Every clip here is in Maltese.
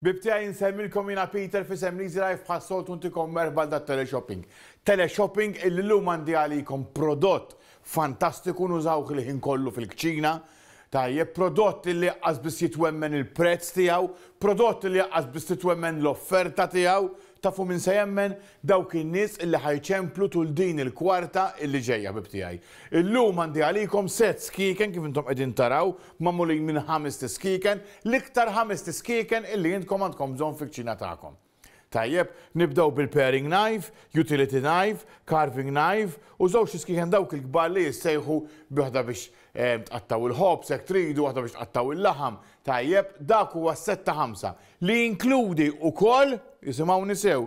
Bibtija jinsemmilkom jina Peter fi Semnizi Life bħassolt untikom merħbal da teleshopping. Teleshopping il lu għandi għalikom prodott fantastiku nużawk li ħin kollu fil-kċina. Tajje, prodott li għazbis jitwemmen il-prezz tijaw, prodott li għazbis jitwemmen l-offerta tijaw, tafu minn se jemmen dawk in-nies illi ħajċemplu tul din il-kwarta illi ġejja bibtijaj. Illum għandi għalikom set skiken kif intom qegħdin taraw mamulin minn ħames tiskiken, l-iktar ħames tiskiken illi jintkom għandkom zon fiċ-ċina tagħkom. Tajjeb, nibdew bil pairing knife, utility knife, carving knife, u zaw xiskiħen dawk il-kbar li jissejħu biħda biex tqattaw il-ħob, sekk tridu, waħda biex tqattaw il-laħam. Tajjeb, dak huwa setta ħamsa li inkludi ukoll jisimaw nisew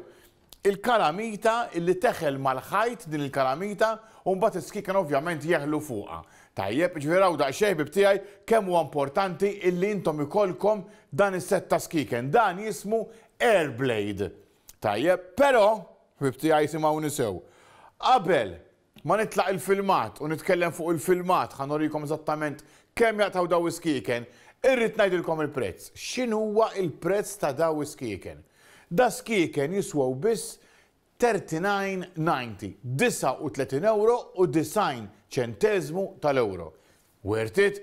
il-kalamita illi teħel mal-ħajt din il-kalamita u mbagħad iskikan ovvjament jeħlu fuqha. Tajjeb, ġveraw da xejbi bibtijaj, kemm huwa importanti illi intom ikolkom dan is setta ta' skiken. Dan jismu Airblade. Tajjeb, pero, ħbibti għajti ma' unisew. Qabel, ma nitlaq il-filmat u nitkellem fuq il-filmat, ħanorikom eżattament kemm jaqtaw daw iskiken, irrid ngħidilkom il-prezz. X'inhuwa il-prezz ta' daw iskiken? Da skiken jiswaw biss 39.90, 39 euro u 90 ċentezmu tal-euro. Wertit,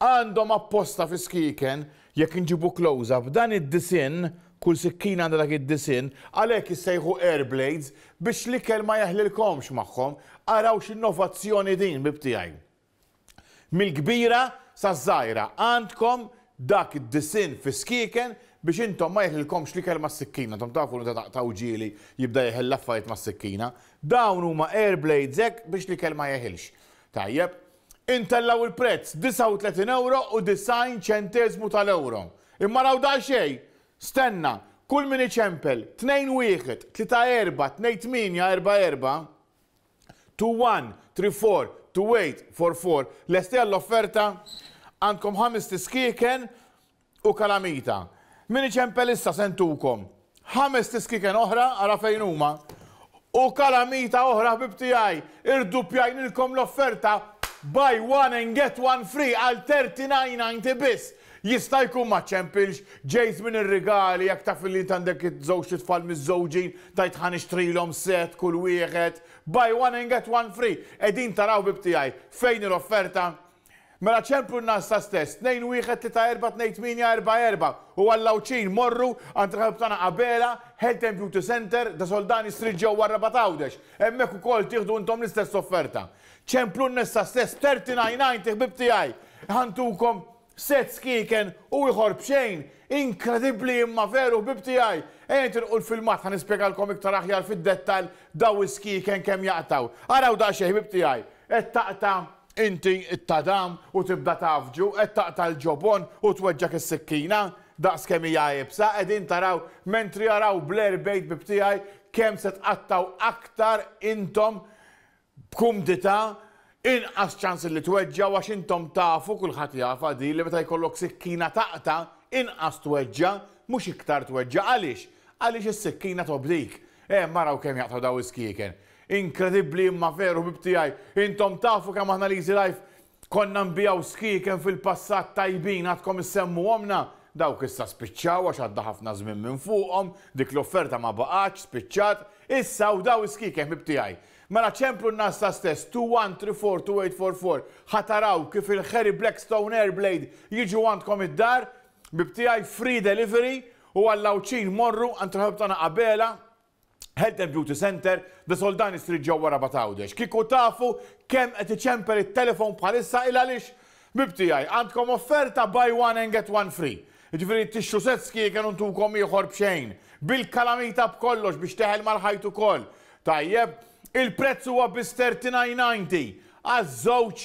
għandhom apposta fi skiken jekk inġibu klowza b'dan id-disin kull sikkina għandha dak id-disin, għalhekk issejħu Airblades biex li kelma jaħlilkomx magħhom, araw x'innovazzjoni din bibtijaj. Mill-kbira sa żgħira għandkom dak id-disin fi skiken biex intom ma jeħilkomx li kelma s-sikkina, tom tafu li ta' uġili jibda jeħel laffajt ma s-sikkina, dawn huma airblades hekk biex li kelma jeħilx. Tajjeb, intellaw il-prezz 39 euro u 90 centesmu tal-euro. Imma raw da xej, Stenna, kull min ċempel, 2-1, 3-4, 4 4 l l-offerta għandkom ħames tiskiken u kalamita. Min ċempel issa sentukom. Ħames tiskiken oħra għara fejnuma, U kalamita oħra bibtijaj, irdupjajnilkom l-offerta buy one and get one free għal 39.90 bis jista' jkun ma ċempilx, ġejt minn ir-rigali jekk taf li tandek iż-żewġ tfal miż-żewġin tajt ħan ħanixtrilhom set kull wieħed. Buy one and get one free. Edin taraw bibtijaj fejn l-offerta Mela ċemplu n-nas ta' stess, 2-1-3-4-2-8-4-4 u għallawċin morru għantraħabtana għabela, Health and Beauty Center da soldani s-sriġġa u għarra batawdex. Emmek u kol tiħdu n-tom l-istess offerta. ċemplu n-nas stess, 39-9 tiħbib tijaj. Għantukom set skiken u iħor bxejn, inkredibli imma veru bibti għaj. Ejn tinqul fil-mat għan ispiegalkom iktar aħjar fil-dettal daw skiken kem jaqtaw. Għaraw da xeħ bibti għaj. Et taqta inti it-tadam u tibda tafġu, et taqta l-ġobon u tweġġak is-sikkina. Daqs kemm hija jibsa, qegħdin taraw mentri jaraw Blair bejt għaj, kemm se tqattaw aktar intom b'kumdita inqas ċans li tweġġa għax intom tafu kulħadd jafa di li meta jkollok sikkina taqta inqas tweġġa mhux iktar tweġġa għaliex għaliex is-sikkina tobdik. Eh maraw kemm jaqtaw daw iskiken. Inkredibbli imma veru tiegħi. intom tafu kemm aħna li life konna nbijaw skieken fil-passat tajbin għadkom issemmu omna dawk issa spiċċaw għax għadda ħafna żmien minn fuqhom, dik l-offerta ma baqgħatx spiċċat, issa u daw iskieken tiegħi. Mela ċemplu n-nasta stess, 2-1-3-4-2-8-4-4, ħataraw kif il-ħeri Blackstone Airblade jiġu għandkom id-dar, bibtijaj free delivery u għallawċin morru għantruħab tana qabela, Health Beauty Center, da soldani street għara batawdex. Kiku tafu kem qed ċemper il telefon bħalissa il għaliex bibtijaj għandkom offerta buy one and get one free. t tixxu setski kienu ntukom ieħor b'xejn. Bil-kalamita b'kollox biex teħel marħajtu ħajt Tajjeb, il-prezz huwa bis 39.90 għaż-żewġ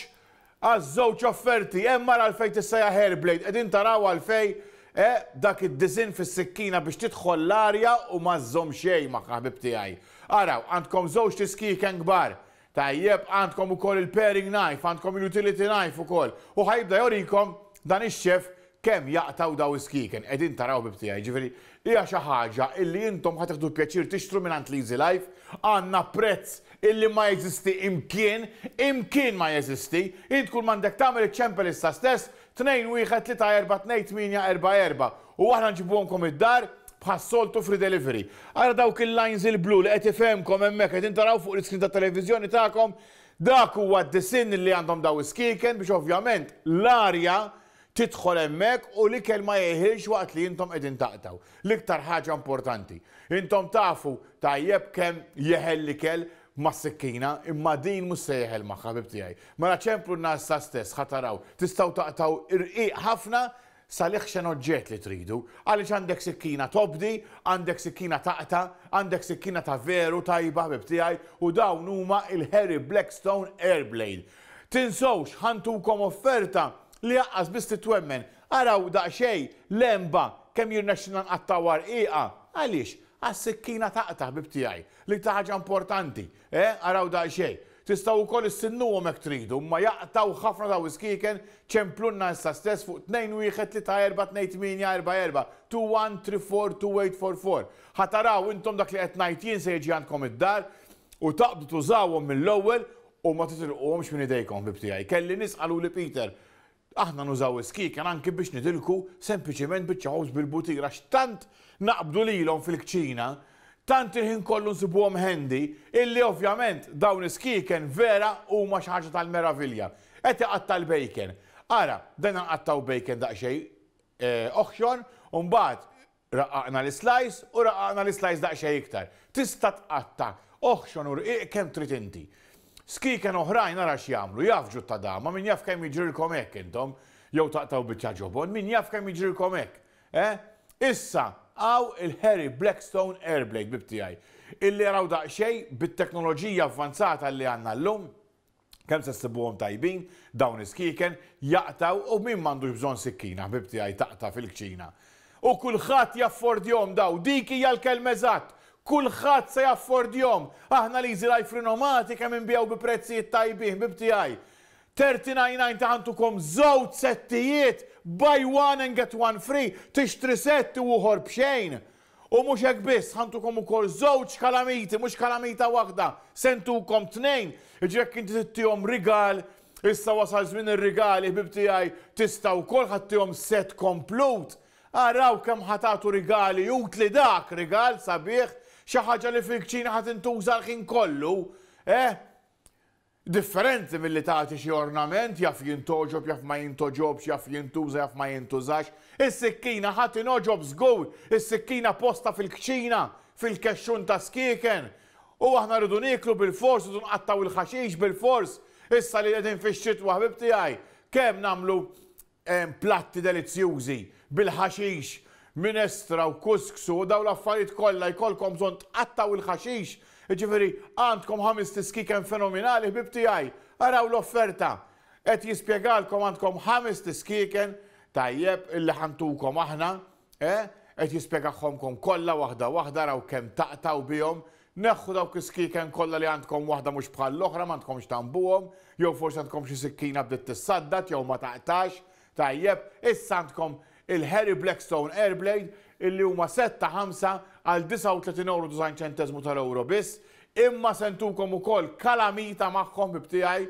għaż-żewġ offerti, emma għalfej tissejja Hairblade, edin taraw għalfej e, dak id-disin fis-sikkina biex tidħol l-arja u żżomm xejn ma' ħabib tiegħi. Araw, għandkom żewġ tiskiken kbar. Tajjeb, għandkom ukoll il-pairing knife, għandkom il-utility knife ukoll. U ħajbda jorikom dan ix-xef kemm jaqtaw daw iskiken. Edin taraw bib ġifieri hija xi ħaġa illi intom ħad pjaċir tixtru minn Lizi Life, għandna prezz illi ma jeżisti imkien, imkien ma jeżisti, int kull mandek tagħmel iċ-ċempel issa stess 2-1-3-4-2-8-4-4 u aħna nġibuhomkom id-dar bħassoltu free delivery. Għara dawk il-lines il-blu li qed ifhemkom hemmhekk qed intaraw fuq l-iskrin ta' televiżjoni tagħkom dak huwa d-disin li għandhom daw iskiken biex ovvjament l-arja tidħol hemmhekk u li kelma jeħilx waqt li intom qegħdin taqtaw. L-iktar ħaġa importanti. Intom tafu tajjeb kemm jeħel li kell ma' sikkina imma din mhux se jeħel ma' ħabib tiegħi. Mela ċemplu n-nas sa stess ħataraw tistgħu taqtaw irqiq ħafna sal-iħxen oġġet li tridu, għalix għandek sikkina tobdi, għandek sikkina taqta, għandek sikkina ta' veru tajba bibtijaj u dawn huma il-Harry Blackstone Airblade. Tinsowx ħantukom offerta li jaqqas biss titwemmen. Araw daqxej lemba kemm jirnexxina nqattawar iqa. Għaliex, għas-sikkina taqtaħ bibtijaj li taħġa importanti. Eh, araw daqxej. Tistaw ukoll is-sinnu hekk tridu, ma jaqtaw ħafna ta' wiskiken ċemplunna issa stess fuq 2-1-3-4-2-8-4-4-2-1-3-4-2-8-4-4. Ħataraw intom dak li qed ngħid jien se jiġi għandkom id-dar u taqbdu tużawhom mill-ewwel u ma titilquhomx minn idejkom bibtijaj. Kelli nisqalu li Peter aħna nużaw iskiken anki biex nidilku sempliciment ħawż bil-butira x'tant naqbdu lilhom fil-kċina, tant il-ħin kollu nsibuhom hendi, illi ovvjament dawn iskiken vera huma xi ħaġa tal-meravilja. għatta l bacon. Ara, dan nqattaw bacon daqsxejn eh, oħxon, u mbagħad raqqaqna l-slice u raqqaqna l-slice daqsxejn iktar. Tista' tqatta oħxon u eh, kemm trid inti. Skiken oħrajn nara x'jagħmlu, jafġu ta' dama, min jaf kemm jiġrilkom hekk intom, jew taqtaw biċċa ġobon, min jaf kemm jiġrilkom hekk. Eh? Issa għaw il-Harry Blackstone Airblade għaj. illi raw daqxej bit-teknoloġija avvanzata li għanna l-lum, kem se s għom tajbin, dawn iskiken, jaqtaw u min mandu bżon sikkina, bibti għaj taqta fil-kċina. U kullħat jaffordjom daw, diki jal-kelmezat, kulħadd se jaffordjom. Aħna li jżilaj frinomati kemm inbijaw bi prezzijiet tajbin, bibtijaj. 39.9 taħantukom żewġ settijiet, buy one and get one free, tixtri sett setti uħor bxejn. U mhux hekk biss, ħantukom ukoll żewġ kalamiti, mhux kalamita waħda, sentukom tnejn. Ġek inti t-tijom rigal, issa wasal żmien ir-rigali bibtijaj tista' wkoll ħaddihom set komplut. Araw kemm ħatatu rigali, utli dak rigal sabiħ, xi ħaġa li fil-kċina ħadd intuża l-ħin kollu, eh? Differenti mill-li tagħti xi ornament, jaf jintoġob, jaf ma jintoġobx, jaf jintuża, jaf ma jintużax. Is-sikkina ħadd inoġob żgur, is-sikkina posta fil-kċina, fil-kexxun ta' skieken. U aħna rridu niklu bil-fors, u nqattaw il-ħaxix bil-fors. Issa li qegħdin fix-xitwa ħbib tiegħi, kemm nagħmlu eh, platti delizzjużi bil-ħaxix minestra u kusksu u daw l-affarijiet kollha jkollkom bżonn tqattaw il-ħaxix. Ġifieri għandkom ħames kem fenomenali ħbib tiegħi. Araw l-offerta. Qed jispjegalkom għandkom ħames kem, tajjeb illi ħantukom aħna. Eh? Qed kom kollha waħda waħda raw kemm taqtaw bijom, Neħħu daw kiski kem kollha li għandkom waħda mhux bħal l-oħra m'għandkomx tambuhom, jew forsi għandkom xi sikkina bdiet saddat jew ma taqtax. Tajjeb, issa għandkom il-Harry Blackstone Airblade illi huma 7 ħamsa għal 39 euro design ċentezmu tal-euro biss. Imma sentukom ukoll kalamita magħhom bibtijaj.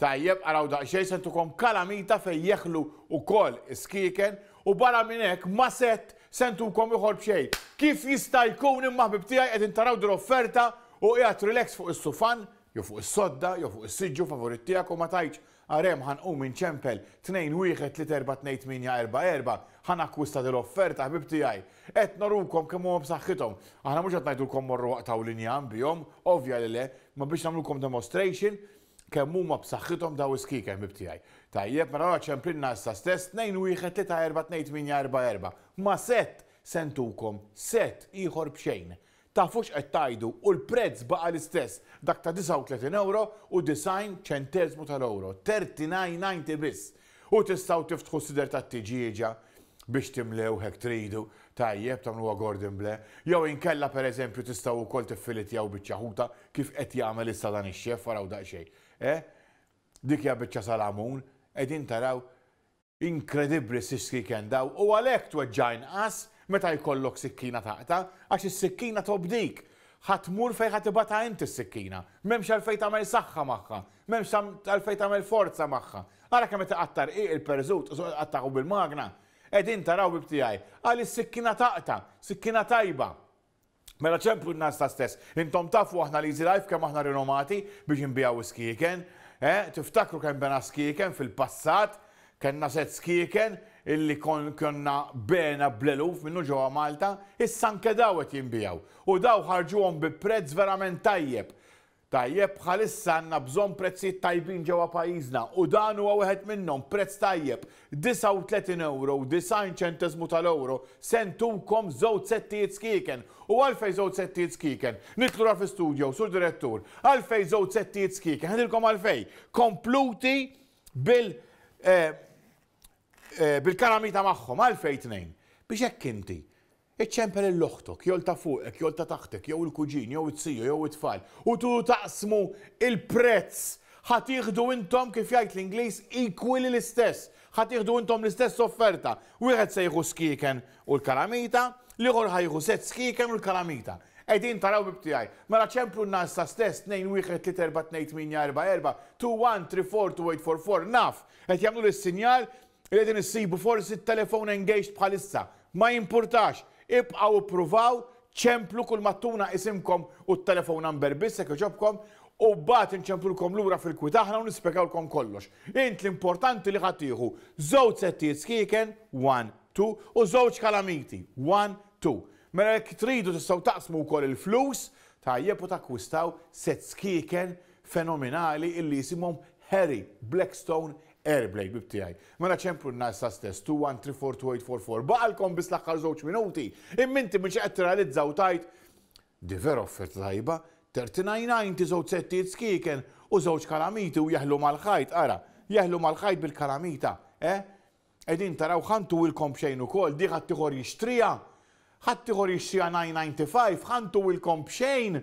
Tajjeb, għaraw daqxej sentukom kalamita fej jeħlu ukoll iskiken u barra minn hekk ma set sentukom ieħor bxej. Kif jista' jkun imma bibtijaj qed intaraw dir offerta u qiegħed relax fuq is-sufan, jew fuq is-sodda, jew fuq is-siġġu favorit tiegħek u ma tajċ għarem u minn ċempel 2-1-3-4-2-8-4-4 ħan akkwista dil-offerta ħbib għaj. Et norukom kemmu b'saħħithom. Aħna najdu l-kom morru u linja bihom, ovvja li le, ma biex nagħmlukom demonstration kemm huma b'saħħithom daw iskik ħbib tijaj. Tajjeb, mara mela ċemplinna issa stess 2-1-3-4-2-8-4-4. Ma set sentukom, set iħor bxejn ta' qed tajdu u l-prezz baqa l-istess dak ta' 39 euro u design ċentezmu tal-euro, 39.90 biss. U tistaw tiftħu sider ta' tiġieġa biex timlew hekk tridu tajjeb nuwa Gordon Ble. Jew inkella pereżempju tistgħu wkoll tiffilitjaw biċ-ċaħuta kif qed jagħmel issa dan ix-xef faraw daqsxejn. Eh? Dik hija biċċa salamun qegħdin taraw inkredibbli siski kendaw u għalhekk tweġġajn qas meta jkollok sikkina taqta, għax is-sikkina tobdik. Ħatmur fej ħatibata inti s-sikkina. Memx għalfej tamel saħħa maħħa, memx għalfej tamel forza maħħa. Għara kemm għattar i il-perżut, għattaħu bil-magna. Edin taraw bibtijaj, Għalli s sikkina taqta, sikkina tajba. Mela ċempju n-nas ta' stess, intom tafu aħna li life kemm aħna rinomati biex nbijaw skiken, eh? tiftakru kemm bena skiken fil-passat, kena set skiken, illi kon konna bena bleluf minnu ġewwa Malta, issa anke qed jinbijaw. U daw ħarġuhom bi prezz verament tajjeb. Tajjeb bħalissa għandna bżonn prezzijiet tajbin ġewwa pajjiżna u dan huwa wieħed minnhom prezz tajjeb 39 euro u 90 ċentesmu tal-euro sentukom żewġ settijiet skiken. U għalfej żewġ settijiet skiken. Nitlu ra fl-studio, sur direttur, għalfej żewġ settijiet skiken. Ħedilkom għalfej. Kompluti bil eh, Eh, bil-karamita magħhom għalfej tnejn biex hekk inti iċċempel l-loħtok, jol ta' fuqek, jol ta' taħtek, jew il-kuġin, jew it-siju, jew it-tfal, u tu taqsmu il-prezz ħatiħdu intom kif jgħid l-Ingliż equally l-istess, ħatiħdu intom l-istess offerta. Wieħed se jieħu skiken u l-karamita, liħor ħajħu set skiken u l-karamita. Edin taraw bibtijaj, mela ċemplu n-nas ta' stess 2 1 3 4 8 4 2-1-3-4-2-8-4-4, naf, et jamlu l-sinjal Rridin issibu forsi t-telefon engaged bħalissa. Ma jimpurtax, ibqaw provaw ċemplu kull mattuna isimkom u t-telefon number bissek ġobkom u bat l lura fil-kwitaħna u nispegawlkom kollox. Int l-importanti li ħatiħu, zoċ settijiet skiken, 1, 2, u zowċ kalamiti, 1, 2. Mela jek tridu tistaw taqsmu koll il-flus, tajjeb u takkwistaw set skiken fenomenali illi jisimhom Harry Blackstone Airblade bib tiegħi. Mela ċempru n-nas ta' stess 2-1-3-4-2-8-4-4. Baqalkom bis l-aħħar żewġ minuti. Imminti mhux qed tiralizza u tajt. Di vera offerta tajba, 39-90 żewġ settijiet skiken u żewġ kalamiti u jaħlu mal-ħajt, ara, jaħlu mal-ħajt bil-kalamita, eh? Edin taraw ħantu il-kom xejn ukoll, di ħadd tieħor jixtrija, ħadd tieħor jixtrija 995, ħantu il-kom xejn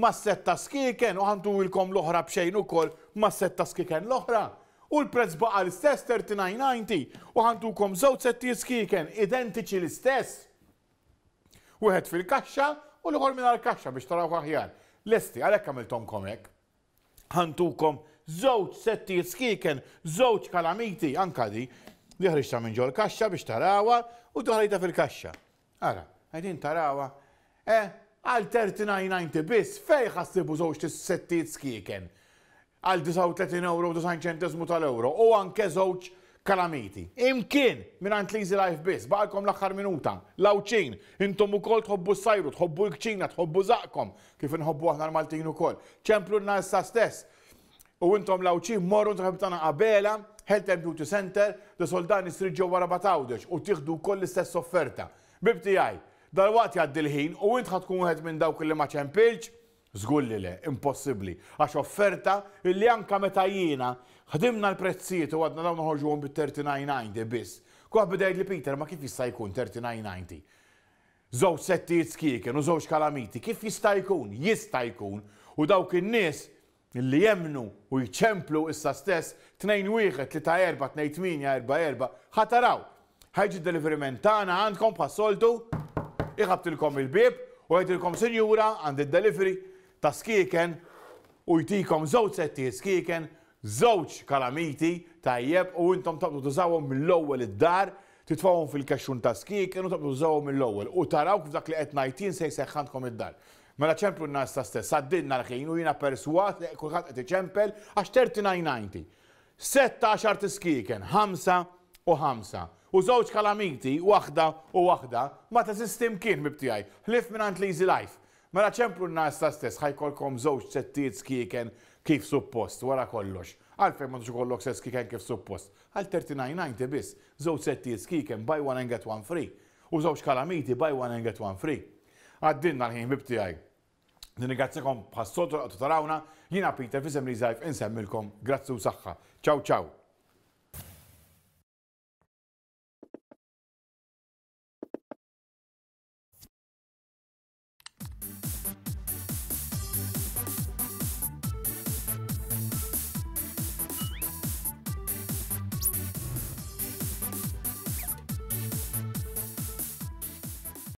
ma' setta skiken u ħantu il-kom l-oħra bxejn ukoll ma' setta skiken l-oħra u l-prezz baqa l-istess 39.90 u ħantukom żewġ setti skiken identiċi l-istess. Wieħed fil-kaxxa u l-ħor minn l kaxxa biex taraw aħjar. Lesti, għalhekk għamiltom komek. Ħantukom żewġ settijiet skiken, żewġ kalamiti, anka di, minn ġol kaxxa biex tarawa u doħrejta fil-kaxxa. Ara, għedin tarawa, eh, għal 39.90 biss, fej ħassibu żewġ settijiet skiken għal 39 euro 90 ċentesmu tal-euro u anke żewġ kalamiti. Imkien minn Antlizi Life biss, baqalkom l-aħħar minuta, lawċin, intom ukoll tħobbu s-sajru, tħobbu l-kċina, tħobbu zaqkom, kif nħobbu għahna l-Maltin ukoll. ċemplu l stess. U intom lawċin morru tħabtana qabela, Health and Beauty Center, da soldani sriġġu wara batawdeċ u tiħdu kol l-istess offerta. Bibti għaj, dal-wat jgħaddil ħin u int ħatkun għed minn dawk li ma Zgulli le, impossibli. Għax offerta illi anka meta jiena ħdimna l-prezzijiet u għadna dawn għum bit-3990 e biss. Kwa bidejt li Peter ma kif jista' jkun 3990? Zow settijiet skieken u żewġ kalamiti, kif jista' jkun? Jista' jkun. U dawk in-nies li jemnu u jċemplu issa stess 2-1-3-4-2-8-4-4 ħataraw. Ħajġi deliveriment tagħna għandkom passoltu, iħabtilkom il-bib u għajtilkom sinjura għand id-delivery ta' skiken u jtikom żewġ setti skiken, żewġ kalamiti tajjeb u intom tabdu tużawhom mill-ewwel id-dar, titfawhom fil-kaxxun ta' skiken u tabdu tużawhom mill-ewwel u taraw kif dak li qed ngħidin se jseħħandkom id-dar. Mela ċemplu n-nas ta' stess, għaddinna l-ħin u jina perswat li kulħadd qed iċempel għax 3990. 16 t-skiken, 5 u 5 u żewġ kalamiti, waħda u waħda, ma ta' sistim kien mibtijaj, hlif minn li Life. Mela ċemplu n nas ta' stess, ħajkolkom zoċ ċettiet skiken kif suppost, wara kollox. Għalfej ma kollok se skiken kif suppost. Għal 39.90 bis, zoċ ċettiet skiken, buy one and get one free. U zoċ kalamiti, buy one and get one free. Għaddinna l-ħin bibti għaj. Nirringazzakom bħas-sotu tarawna, jina Peter fisem li zaħif insemmilkom. Grazzi u saħħa. Ciao, ciao.